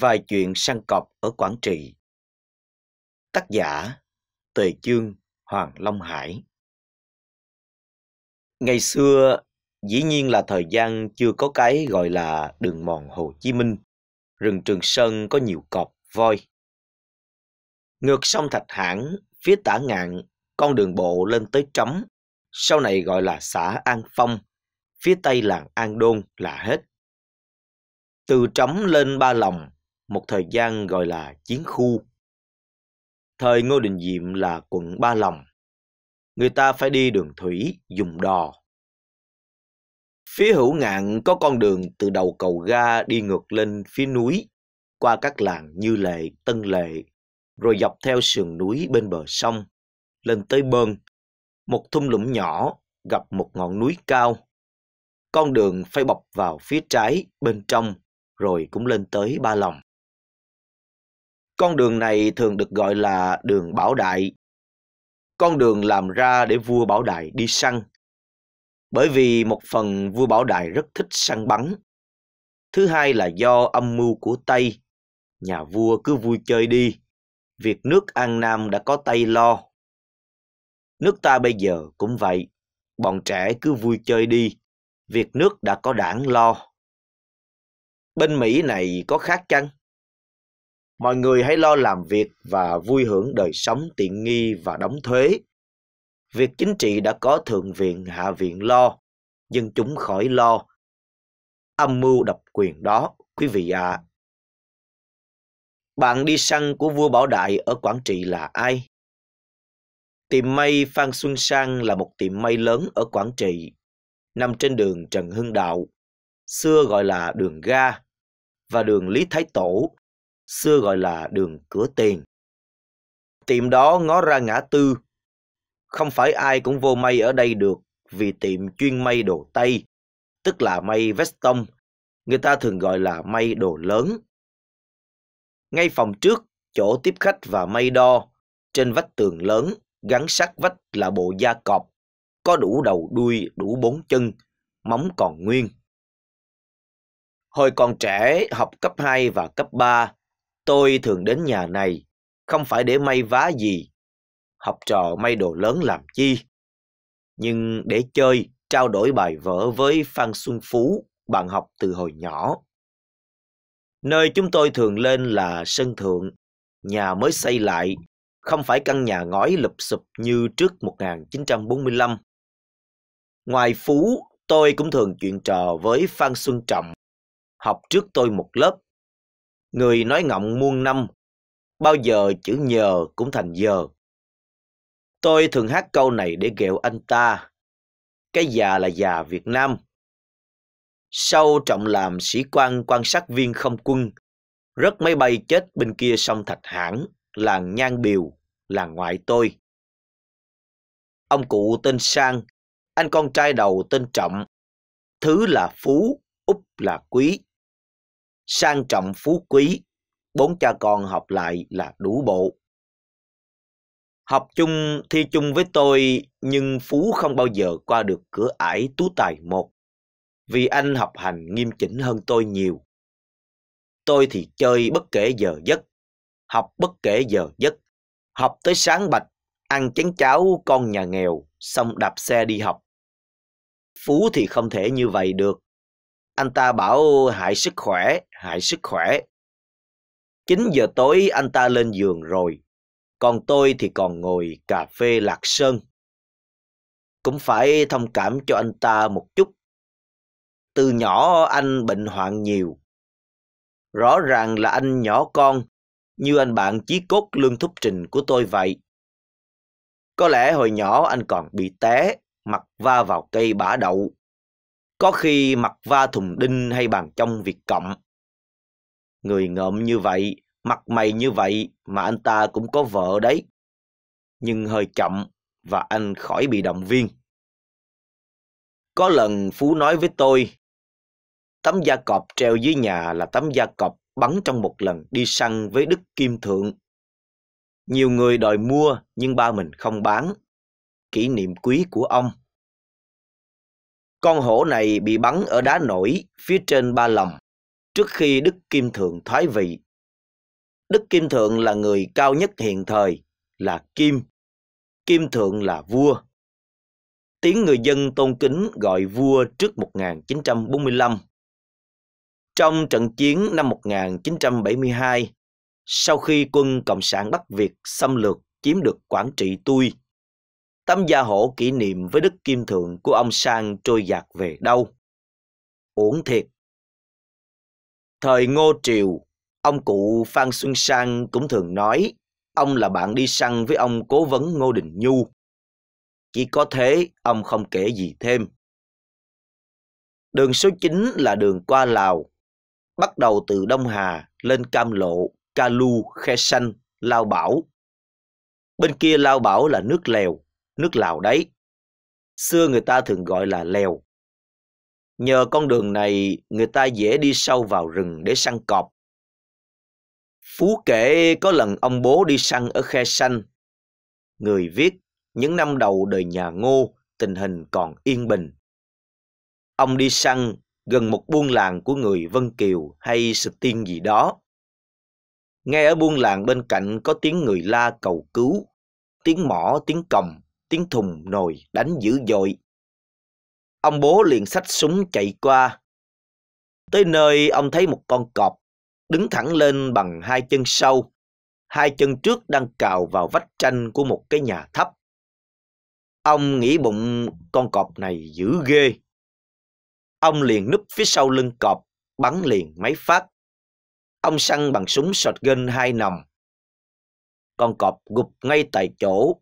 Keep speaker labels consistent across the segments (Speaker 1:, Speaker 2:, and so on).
Speaker 1: Vài chuyện săn cọp ở Quảng Trị. Tác giả Tề Chương Hoàng Long Hải Ngày xưa, dĩ nhiên là thời gian chưa có cái gọi là đường mòn Hồ Chí Minh. Rừng Trường Sơn có nhiều cọp, voi. Ngược sông Thạch Hãn, phía tả ngạn, con đường bộ lên tới Trống, sau này gọi là xã An Phong, phía tây làng An Đôn là hết. Từ Trống lên Ba Lòng, một thời gian gọi là chiến khu. Thời Ngô Đình Diệm là quận Ba Lòng. Người ta phải đi đường thủy, dùng đò. Phía hữu ngạn có con đường từ đầu cầu ga đi ngược lên phía núi, qua các làng Như Lệ, Tân Lệ, rồi dọc theo sườn núi bên bờ sông, lên tới bơn, một thung lũng nhỏ gặp một ngọn núi cao. Con đường phải bọc vào phía trái bên trong rồi cũng lên tới ba lòng. Con đường này thường được gọi là đường Bảo Đại. Con đường làm ra để vua Bảo Đại đi săn. Bởi vì một phần vua Bảo Đại rất thích săn bắn. Thứ hai là do âm mưu của Tây. Nhà vua cứ vui chơi đi. Việc nước An Nam đã có Tây lo. Nước ta bây giờ cũng vậy. Bọn trẻ cứ vui chơi đi. Việc nước đã có đảng lo. Bên Mỹ này có khác chăng? mọi người hãy lo làm việc và vui hưởng đời sống tiện nghi và đóng thuế. Việc chính trị đã có thượng viện hạ viện lo, dân chúng khỏi lo. Âm mưu độc quyền đó, quý vị ạ. À. Bạn đi săn của vua Bảo Đại ở Quảng Trị là ai? Tiệm may Phan Xuân Sang là một tiệm may lớn ở Quảng Trị, nằm trên đường Trần Hưng Đạo, xưa gọi là đường Ga, và đường Lý Thái Tổ xưa gọi là đường cửa tiền. Tiệm đó ngó ra ngã tư. Không phải ai cũng vô may ở đây được vì tiệm chuyên may đồ Tây, tức là may veston, người ta thường gọi là may đồ lớn. Ngay phòng trước, chỗ tiếp khách và may đo, trên vách tường lớn, gắn sát vách là bộ da cọp, có đủ đầu đuôi, đủ bốn chân, móng còn nguyên. Hồi còn trẻ, học cấp 2 và cấp 3, Tôi thường đến nhà này, không phải để may vá gì, học trò may đồ lớn làm chi, nhưng để chơi, trao đổi bài vở với Phan Xuân Phú, bạn học từ hồi nhỏ. Nơi chúng tôi thường lên là sân thượng, nhà mới xây lại, không phải căn nhà ngói lụp xụp như trước 1945. Ngoài Phú, tôi cũng thường chuyện trò với Phan Xuân Trọng, học trước tôi một lớp Người nói ngọng muôn năm, bao giờ chữ nhờ cũng thành giờ. Tôi thường hát câu này để ghẹo anh ta. Cái già là già Việt Nam. Sau trọng làm sĩ quan quan sát viên không quân, rất máy bay chết bên kia sông Thạch Hãn, làng Nhan Biều, làng ngoại tôi. Ông cụ tên Sang, anh con trai đầu tên Trọng, thứ là Phú, úp là Quý sang trọng phú quý, bốn cha con học lại là đủ bộ. Học chung thi chung với tôi nhưng Phú không bao giờ qua được cửa ải tú tài một vì anh học hành nghiêm chỉnh hơn tôi nhiều. Tôi thì chơi bất kể giờ giấc, học bất kể giờ giấc, học tới sáng bạch, ăn chén cháo con nhà nghèo, xong đạp xe đi học. Phú thì không thể như vậy được anh ta bảo hại sức khỏe, hại sức khỏe. 9 giờ tối anh ta lên giường rồi, còn tôi thì còn ngồi cà phê lạc sơn. Cũng phải thông cảm cho anh ta một chút. Từ nhỏ anh bệnh hoạn nhiều. Rõ ràng là anh nhỏ con, như anh bạn chí cốt lương thúc trình của tôi vậy. Có lẽ hồi nhỏ anh còn bị té, mặt va vào cây bả đậu có khi mặt va thùng đinh hay bàn trong việc cộng. Người ngợm như vậy, mặt mày như vậy mà anh ta cũng có vợ đấy. Nhưng hơi chậm và anh khỏi bị động viên. Có lần Phú nói với tôi, tấm da cọp treo dưới nhà là tấm da cọp bắn trong một lần đi săn với Đức Kim Thượng. Nhiều người đòi mua nhưng ba mình không bán. Kỷ niệm quý của ông. Con hổ này bị bắn ở đá nổi phía trên ba lòng trước khi Đức Kim Thượng thoái vị. Đức Kim Thượng là người cao nhất hiện thời, là Kim. Kim Thượng là vua. Tiếng người dân tôn kính gọi vua trước 1945. Trong trận chiến năm 1972, sau khi quân Cộng sản Bắc Việt xâm lược chiếm được Quảng Trị Tui, tấm gia hổ kỷ niệm với đức kim thượng của ông Sang trôi giạt về đâu. Uổng thiệt. Thời Ngô Triều, ông cụ Phan Xuân Sang cũng thường nói ông là bạn đi săn với ông cố vấn Ngô Đình Nhu. Chỉ có thế, ông không kể gì thêm. Đường số 9 là đường qua Lào, bắt đầu từ Đông Hà lên Cam Lộ, Ca Lu, Khe Sanh, Lao Bảo. Bên kia Lao Bảo là nước lèo, nước Lào đấy. Xưa người ta thường gọi là lèo. Nhờ con đường này, người ta dễ đi sâu vào rừng để săn cọp. Phú kể có lần ông bố đi săn ở Khe xanh, Người viết, những năm đầu đời nhà Ngô, tình hình còn yên bình. Ông đi săn gần một buôn làng của người Vân Kiều hay Tiên gì đó. Nghe ở buôn làng bên cạnh có tiếng người la cầu cứu, tiếng mỏ, tiếng còng tiếng thùng nồi đánh dữ dội. Ông bố liền xách súng chạy qua. Tới nơi ông thấy một con cọp đứng thẳng lên bằng hai chân sau, hai chân trước đang cào vào vách tranh của một cái nhà thấp. Ông nghĩ bụng con cọp này dữ ghê. Ông liền núp phía sau lưng cọp, bắn liền mấy phát. Ông săn bằng súng shotgun hai nòng. Con cọp gục ngay tại chỗ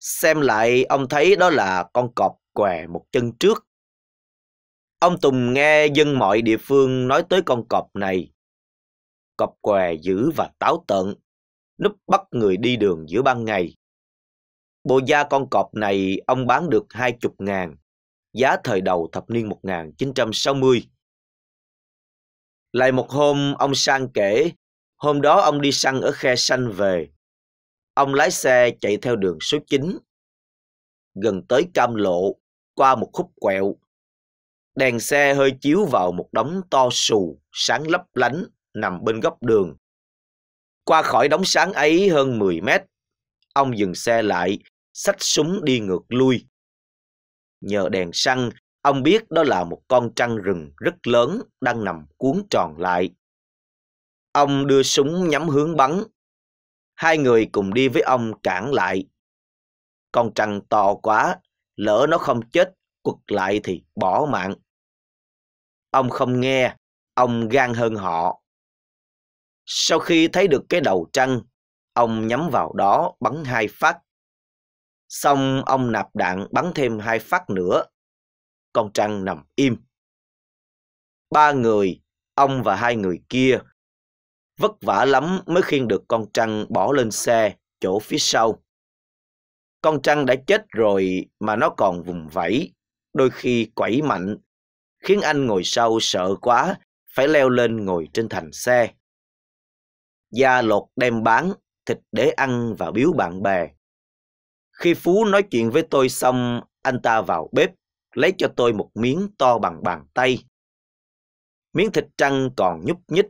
Speaker 1: Xem lại ông thấy đó là con cọp què một chân trước. Ông Tùng nghe dân mọi địa phương nói tới con cọp này. Cọp què dữ và táo tợn, núp bắt người đi đường giữa ban ngày. Bộ da con cọp này ông bán được hai chục ngàn, giá thời đầu thập niên 1960. Lại một hôm ông sang kể, hôm đó ông đi săn ở khe xanh về, Ông lái xe chạy theo đường số 9. Gần tới cam lộ, qua một khúc quẹo. Đèn xe hơi chiếu vào một đống to sù, sáng lấp lánh, nằm bên góc đường. Qua khỏi đống sáng ấy hơn 10 mét, ông dừng xe lại, xách súng đi ngược lui. Nhờ đèn xăng, ông biết đó là một con trăng rừng rất lớn đang nằm cuốn tròn lại. Ông đưa súng nhắm hướng bắn, Hai người cùng đi với ông cản lại. Con trăng to quá, lỡ nó không chết, quật lại thì bỏ mạng. Ông không nghe, ông gan hơn họ. Sau khi thấy được cái đầu trăng, ông nhắm vào đó bắn hai phát. Xong ông nạp đạn bắn thêm hai phát nữa. Con trăng nằm im. Ba người, ông và hai người kia vất vả lắm mới khiêng được con trăng bỏ lên xe, chỗ phía sau. Con trăng đã chết rồi mà nó còn vùng vẫy, đôi khi quẩy mạnh, khiến anh ngồi sau sợ quá, phải leo lên ngồi trên thành xe. Da lột đem bán, thịt để ăn và biếu bạn bè. Khi Phú nói chuyện với tôi xong, anh ta vào bếp, lấy cho tôi một miếng to bằng bàn tay. Miếng thịt trăng còn nhúc nhích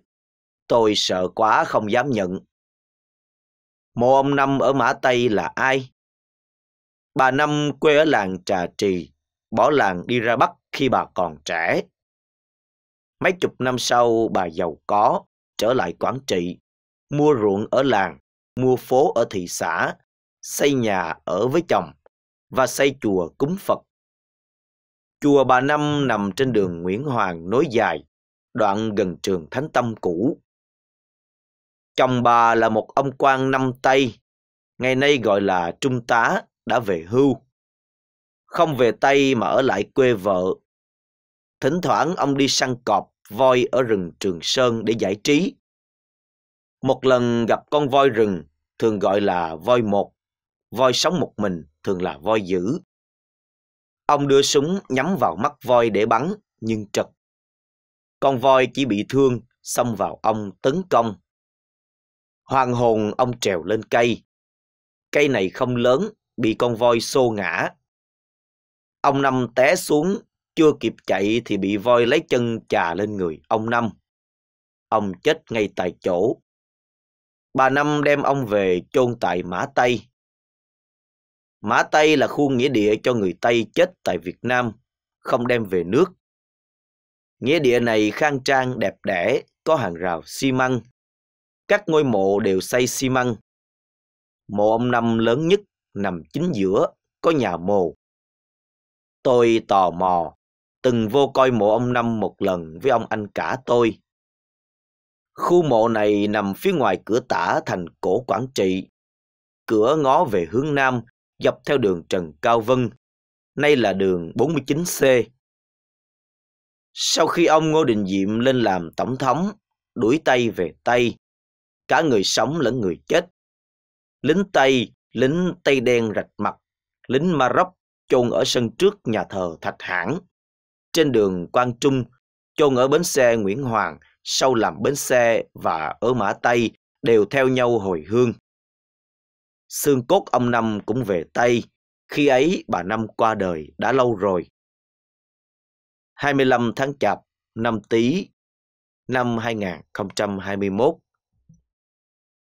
Speaker 1: Tôi sợ quá không dám nhận. Mộ ông Năm ở Mã Tây là ai? Bà Năm quê ở làng Trà Trì, bỏ làng đi ra Bắc khi bà còn trẻ. Mấy chục năm sau, bà giàu có, trở lại Quảng Trị, mua ruộng ở làng, mua phố ở thị xã, xây nhà ở với chồng và xây chùa cúng Phật. Chùa Bà Năm nằm trên đường Nguyễn Hoàng nối dài, đoạn gần trường Thánh Tâm cũ. Chồng bà là một ông quan năm Tây, ngày nay gọi là trung tá, đã về hưu. Không về Tây mà ở lại quê vợ. Thỉnh thoảng ông đi săn cọp, voi ở rừng Trường Sơn để giải trí. Một lần gặp con voi rừng, thường gọi là voi một, voi sống một mình, thường là voi dữ. Ông đưa súng nhắm vào mắt voi để bắn, nhưng trật. Con voi chỉ bị thương, xông vào ông tấn công Hoàng hồn ông trèo lên cây. Cây này không lớn, bị con voi xô ngã. Ông Năm té xuống, chưa kịp chạy thì bị voi lấy chân chà lên người ông Năm. Ông chết ngay tại chỗ. Bà Năm đem ông về chôn tại Mã Tây. Mã Tây là khu nghĩa địa cho người Tây chết tại Việt Nam, không đem về nước. Nghĩa địa này khang trang đẹp đẽ, có hàng rào xi măng, các ngôi mộ đều xây xi măng. Mộ ông Năm lớn nhất nằm chính giữa, có nhà mồ. Tôi tò mò, từng vô coi mộ ông Năm một lần với ông anh cả tôi. Khu mộ này nằm phía ngoài cửa tả thành cổ Quảng Trị. Cửa ngó về hướng Nam, dọc theo đường Trần Cao Vân, nay là đường 49C. Sau khi ông Ngô Đình Diệm lên làm tổng thống, đuổi tay về Tây, cả người sống lẫn người chết. Lính Tây, lính Tây đen rạch mặt, lính Maroc chôn ở sân trước nhà thờ Thạch Hãn. Trên đường Quang Trung, chôn ở bến xe Nguyễn Hoàng, sau làm bến xe và ở Mã Tây đều theo nhau hồi hương. Xương cốt ông Năm cũng về Tây, khi ấy bà Năm qua đời đã lâu rồi. 25 tháng Chạp, năm Tý, năm 2021.